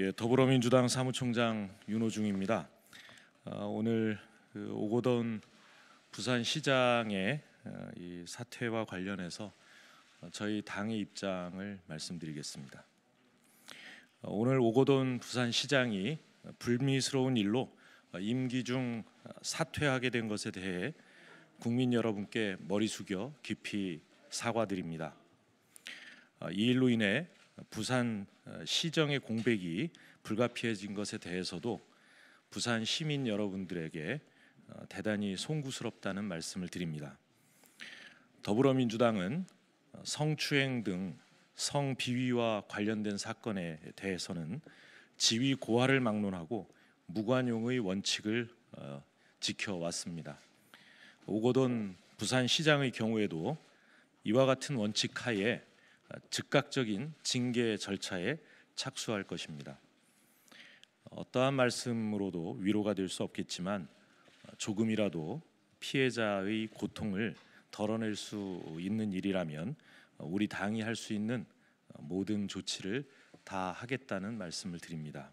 예, 더불어민주당 사무총장 윤호중입니다. 아, 오늘 그 오고던 부산시장의 아, 어, 이 사태와 관련해서 어, 저희 당의 입장을 말씀드리겠습니다. 아, 오늘 오고돈 부산시장이 불미스러운 일로 임기 중 사퇴하게 된 것에 대해 국민 여러분께 머리 숙여 깊이 사과드립니다. 이 일로 인해 부산 어, 시정의 공백이 불가피해진 것에 대해서도 부산 시민 여러분들에게 어, 대단히 송구스럽다는 말씀을 드립니다. 더불어민주당은 어, 성추행 등 성비위와 관련된 사건에 대해서는 지위 고하를 막론하고 무관용의 원칙을 지켜왔습니다. 오고돈 부산시장의 경우에도 이와 같은 원칙 하에 즉각적인 징계 절차에 착수할 것입니다. 어, 어떠한 말씀으로도 위로가 될 수 없겠지만 어, 조금이라도 피해자의 고통을 덜어낼 수 있는 일이라면 어, 우리 당이 할 수 있는 모든 조치를 다 하겠다는 말씀을 드립니다.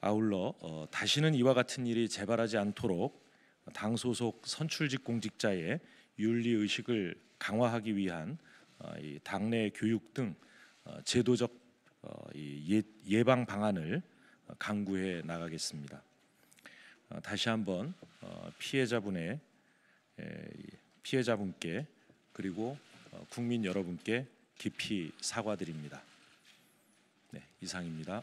아울러 어, 다시는 이와 같은 일이 재발하지 않도록 당 소속 선출직 공직자의 윤리 의식을 강화하기 위한 어, 이 당내 교육 등 어, 제도적 어, 예, 예방 방안을 강구해 나가겠습니다. 다시 한번 피해자분의 예, 피해자분께 그리고 국민 여러분께 깊이 사과드립니다. 네, 이상입니다.